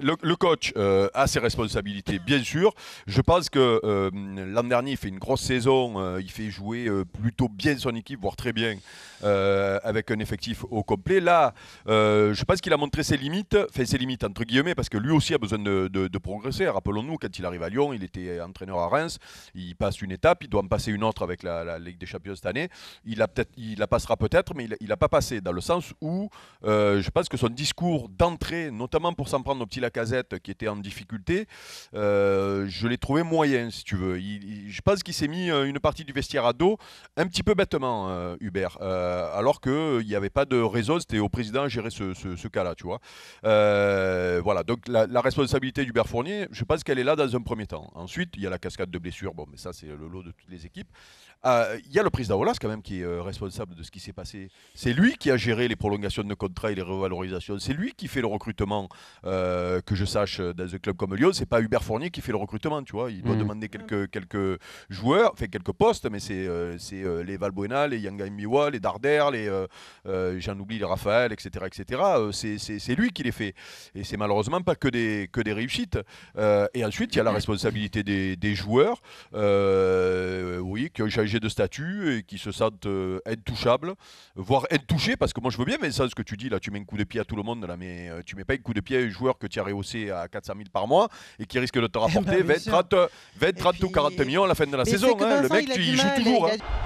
le, coach euh, a ses responsabilités, bien sûr. Je pense que euh, l'an dernier, il fait une grosse saison. Euh, il fait jouer plutôt bien son équipe, voire très bien, avec un effectif au complet. Là, je pense qu'il a montré ses limites, enfin ses limites entre guillemets, parce que lui aussi a besoin de, progresser. Rappelons-nous, quand il arrive à Lyon, il était entraîneur à Reims. Il passe une étape, il doit en passer une autre avec la, Ligue des Champions cette année. Il, a peut il la passera peut-être, mais il n'a pas passé, dans le sens où je pense que son discours d'entrée, notamment pour s'en prendre au petit casette qui était en difficulté, euh, je l'ai trouvé moyen, si tu veux. Il, je pense qu'il s'est mis euh, une partie du vestiaire à dos un petit peu bêtement, euh, Hubert, alors que il n'y avait pas de réseau, c'était au président gérer ce, cas-là, tu vois. voilà, donc la, responsabilité d'Hubert Fournier, je pense qu'elle est là dans un premier temps. Ensuite, il y a la cascade de blessures, bon, mais ça, c'est le lot de toutes les équipes. Il y a le président Olas, quand même, qui est responsable de ce qui s'est passé. C'est lui qui a géré les prolongations de contrats et les revalorisations. C'est lui qui fait le recrutement. Euh, que je sache, euh, dans un club comme Lyon, c'est pas Hubert Fournier qui fait le recrutement, tu vois. Il doit mm. demander quelques, quelques joueurs, fait quelques postes, mais c'est euh, les Valbuena, les Yanga Miwa, les Darder, les, j'en oublie, les Raphaël, etc. etc. c'est lui qui les fait. Et c'est malheureusement pas que des, que des réussites. et ensuite, il y a la responsabilité des, des joueurs, oui, qui ont changé de statut et qui se sentent intouchables, voire intouchés, parce que moi je veux bien, mais ça, ce que tu dis, là, tu mets un coup de pied à tout le monde, là, mais tu mets pas un coup de pied à un joueur que tu as aussi à 400 000 par mois et qui risque de te eh rapporter 20, ben, 30, ou 40 millions à la fin de la saison. Hein. Le mec, tu y joues toujours. Hein.